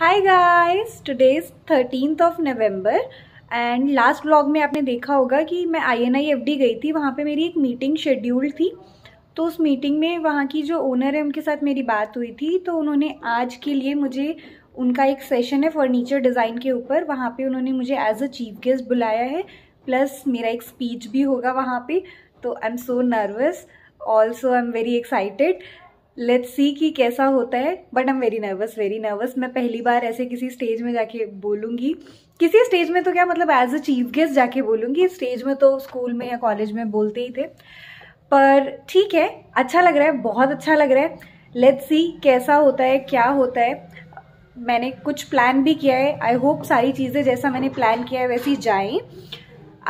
hi guys today is thirteenth of November and last vlog में आपने देखा होगा कि मैं I N I F D गई थी वहाँ पे मेरी एक मीटिंग शेड्यूल्ड थी तो उस मीटिंग में वहाँ की जो ओनर है उनके साथ मेरी बात हुई थी तो उन्होंने आज के लिए मुझे उनका एक सेशन है फर्नीचर डिज़ाइन के ऊपर वहाँ पर उन्होंने मुझे एज अ चीफ गेस्ट बुलाया है प्लस मेरा एक स्पीच भी होगा वहाँ पर तो I am so nervous also I am very excited let's see कि कैसा होता है but I am very nervous very nervous मैं पहली बार ऐसे किसी स्टेज में जाके बोलूँगी किसी स्टेज में तो क्या मतलब एज अ चीफ गेस्ट जाके बोलूँगी स्टेज में तो स्कूल में या कॉलेज में बोलते ही थे पर ठीक है अच्छा लग रहा है बहुत अच्छा लग रहा है लेट्स सी कैसा होता है क्या होता है मैंने कुछ प्लान भी किया है आई होप सारी चीज़ें जैसा मैंने प्लान किया है वैसी जाएं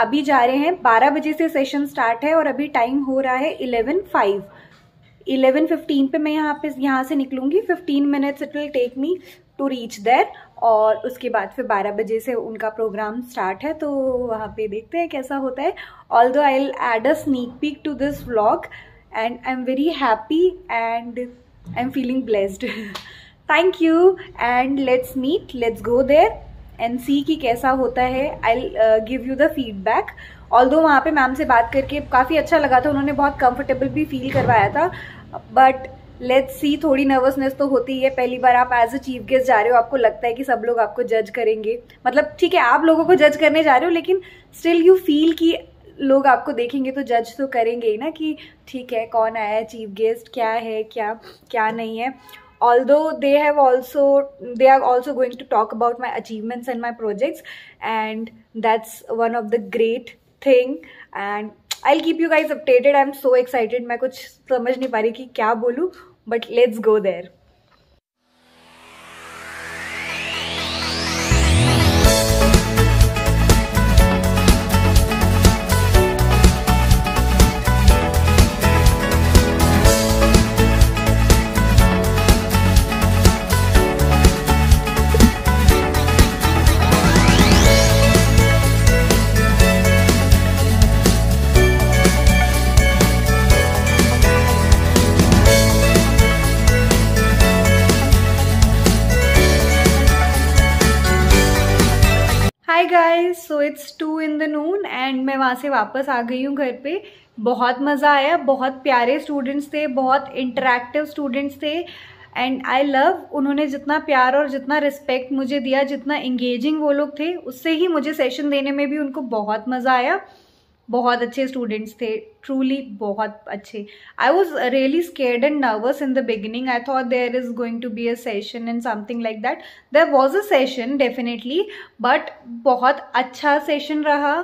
अभी जा रहे हैं 12 बजे से सेशन स्टार्ट है और अभी टाइम हो रहा है इलेवन फाइव इलेवन फिफ्टीन पर मैं यहाँ पे यहाँ से निकलूँगी fifteen minutes it will take me to reach there और उसके बाद फिर बारह बजे से उनका प्रोग्राम स्टार्ट है तो वहाँ पे देखते हैं कैसा होता है although I add a sneak peek to this vlog and I am very happy and I am feeling blessed thank you and let's meet let's go there and see कि कैसा होता है I give you the feedback although वहाँ पे ma'am से बात करके काफ़ी अच्छा लगा था उन्होंने बहुत कंफर्टेबल भी फील करवाया था बट लेट्स सी थोड़ी नर्वसनेस तो होती है पहली बार आप एज अ चीफ गेस्ट जा रहे हो आपको लगता है कि सब लोग आपको जज करेंगे मतलब ठीक है आप लोगों को जज करने जा रहे हो लेकिन स्टिल यू फील कि लोग आपको देखेंगे तो जज तो करेंगे ही ना कि ठीक है कौन आया है चीफ गेस्ट क्या है क्या क्या नहीं है although they have also they are also going to talk about my achievements and my projects and that's one of the great thing and I keep you guys updated I am so excited मैं कुछ समझ नहीं पा रही कि क्या बोलूँ but let's go there guys so it's two in the noon एंड मैं वहाँ से वापस आ गई हूँ घर पे बहुत मज़ा आया बहुत प्यारे स्टूडेंट्स थे बहुत इंटरेक्टिव स्टूडेंट्स थे एंड आई लव उन्होंने जितना प्यार और जितना रिस्पेक्ट मुझे दिया जितना इंगेजिंग वो लोग थे उससे ही मुझे सेशन देने में भी उनको बहुत मज़ा आया बहुत अच्छे स्टूडेंट्स थे ट्रूली बहुत अच्छे I was really scared and nervous in the beginning I thought there is going to be a session and something like that there was a session definitely but बहुत अच्छा सेशन रहा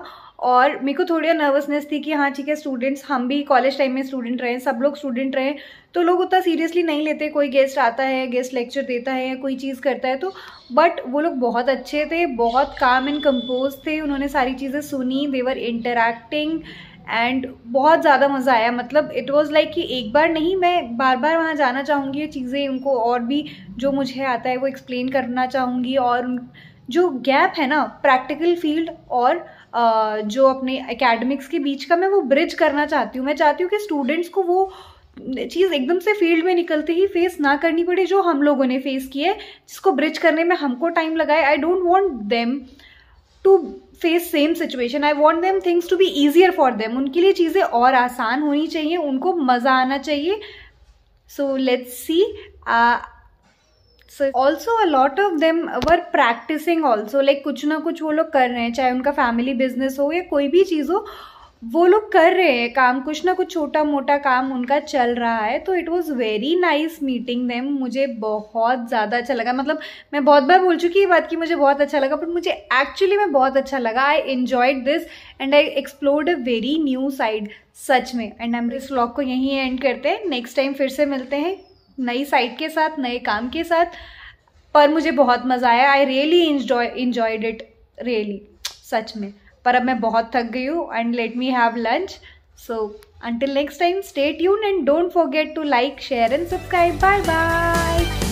और मेरे को थोड़ी नर्वसनेस थी कि हाँ ठीक है स्टूडेंट्स हम भी कॉलेज टाइम में स्टूडेंट रहे सब लोग स्टूडेंट रहे तो लोग उतना सीरियसली नहीं लेते कोई गेस्ट आता है गेस्ट लेक्चर देता है या कोई चीज़ करता है तो बट वो लोग बहुत अच्छे थे बहुत काम एंड कंपोज थे उन्होंने सारी चीज़ें सुनी देवर इंटरेक्टिंग एंड बहुत ज़्यादा मज़ा आया मतलब इट वॉज़ लाइक कि एक बार नहीं मैं बार बार वहाँ जाना चाहूँगी ये चीज़ें उनको और भी जो मुझे आता है वो एक्सप्लेन करना चाहूँगी और जो गैप है ना प्रैक्टिकल फील्ड और जो अपने एकेडमिक्स के बीच का मैं वो ब्रिज करना चाहती हूँ मैं चाहती हूँ कि स्टूडेंट्स को वो चीज़ एकदम से फील्ड में निकलते ही फेस ना करनी पड़े जो हम लोगों ने फेस किए जिसको ब्रिज करने में हमको टाइम लगाए I don't want them to face same situation I want them things to be easier for them उनके लिए चीज़ें और आसान होनी चाहिए उनको मज़ा आना चाहिए so let's see so also a lot of them were practicing also कुछ ना कुछ वो लोग कर रहे हैं चाहे उनका फैमिली बिजनेस हो या कोई भी चीज़ हो वो लोग कर रहे हैं काम कुछ ना कुछ छोटा मोटा काम उनका चल रहा है तो it was very nice meeting them मुझे बहुत ज़्यादा अच्छा लगा मतलब मैं बहुत बार बोल चुकी ये बात कि मुझे बहुत अच्छा लगा बट मुझे एक्चुअली में बहुत अच्छा लगा I enjoyed this and I explored a very new side सच में एंड हम इस ब्लॉग को यहीं एंड करते हैं नेक्स्ट टाइम फिर से मिलते हैं नई साइट के साथ नए काम के साथ पर मुझे बहुत मज़ा आया I really enjoy enjoyed it really सच में पर अब मैं बहुत थक गई हूँ and let me have lunch so until next time stay tuned and don't forget to like share and subscribe bye bye